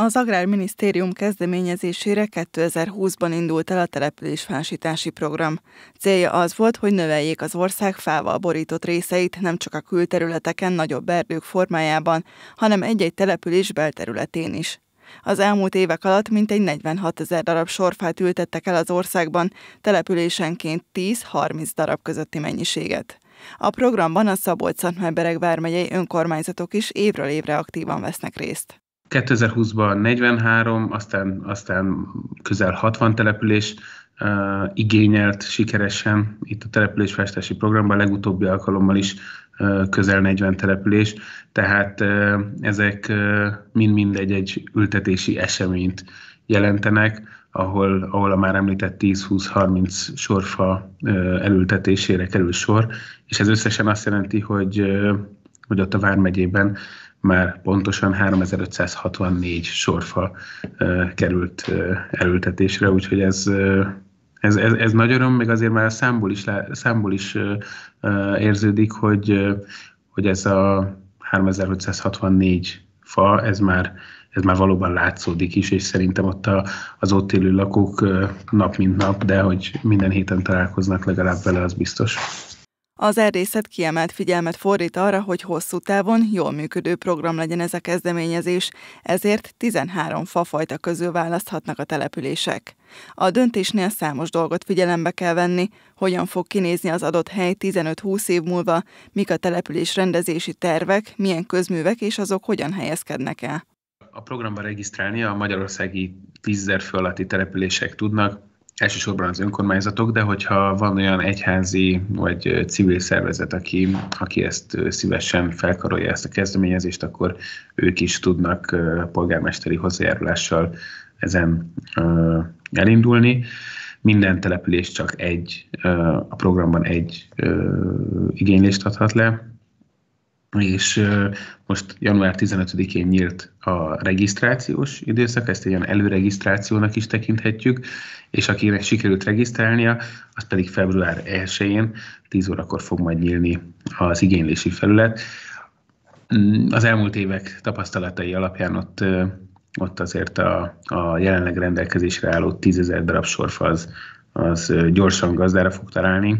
Az Agrárminisztérium kezdeményezésére 2020-ban indult el a településfásítási program. Célja az volt, hogy növeljék az ország fával borított részeit nem csak a külterületeken nagyobb erdők formájában, hanem egy-egy település belterületén is. Az elmúlt évek alatt mintegy 46 ezer darab sorfát ültettek el az országban, településenként 10-30 darab közötti mennyiséget. A programban a szabolcs szentmelbereg vármegyei önkormányzatok is évről évre aktívan vesznek részt. 2020-ban 43, aztán, aztán közel 60 település uh, igényelt sikeresen itt a településfestési programban, legutóbbi alkalommal is uh, közel 40 település, tehát uh, ezek mind-mind uh, egy-egy ültetési eseményt jelentenek, ahol, ahol a már említett 10-20-30 sorfa uh, elültetésére kerül sor, és ez összesen azt jelenti, hogy, uh, hogy ott a Vármegyében már pontosan 3564 sorfa került elültetésre, úgyhogy ez ez, ez, ez nagy öröm, meg azért már a számból is, számból is érződik, hogy, hogy ez a 3564 fa, ez már, ez már valóban látszódik is, és szerintem ott a, az ott élő lakók nap mint nap, de hogy minden héten találkoznak legalább vele, az biztos. Az erdészet kiemelt figyelmet fordít arra, hogy hosszú távon jól működő program legyen ez a kezdeményezés, ezért 13 fafajta közül választhatnak a települések. A döntésnél számos dolgot figyelembe kell venni, hogyan fog kinézni az adott hely 15-20 év múlva, mik a település rendezési tervek, milyen közművek és azok hogyan helyezkednek el. A programba regisztrálni a magyarországi 10.000 fő alatti települések tudnak, elsősorban az önkormányzatok, de hogyha van olyan egyházi vagy civil szervezet, aki, aki ezt szívesen felkarolja ezt a kezdeményezést, akkor ők is tudnak polgármesteri hozzájárulással ezen elindulni. Minden település csak egy, a programban egy igénylést adhat le, és most január 15-én nyílt a regisztrációs időszak, ezt egy ilyen előregisztrációnak is tekinthetjük, és akinek sikerült regisztrálnia, az pedig február 1-én 10 órakor fog majd nyílni az igénylési felület. Mm, az elmúlt évek tapasztalatai alapján ott, ott azért a, a jelenleg rendelkezésre álló 10 ezer darab sorfa az, az gyorsan gazdára fog találni,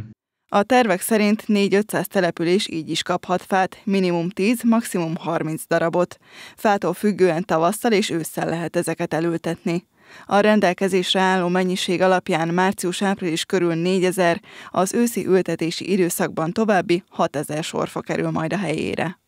a tervek szerint 4-500 település így is kaphat fát, minimum 10, maximum 30 darabot. Fától függően tavasszal és ősszel lehet ezeket elültetni. A rendelkezésre álló mennyiség alapján március-április körül 4000, az őszi ültetési időszakban további 6000 sorfa kerül majd a helyére.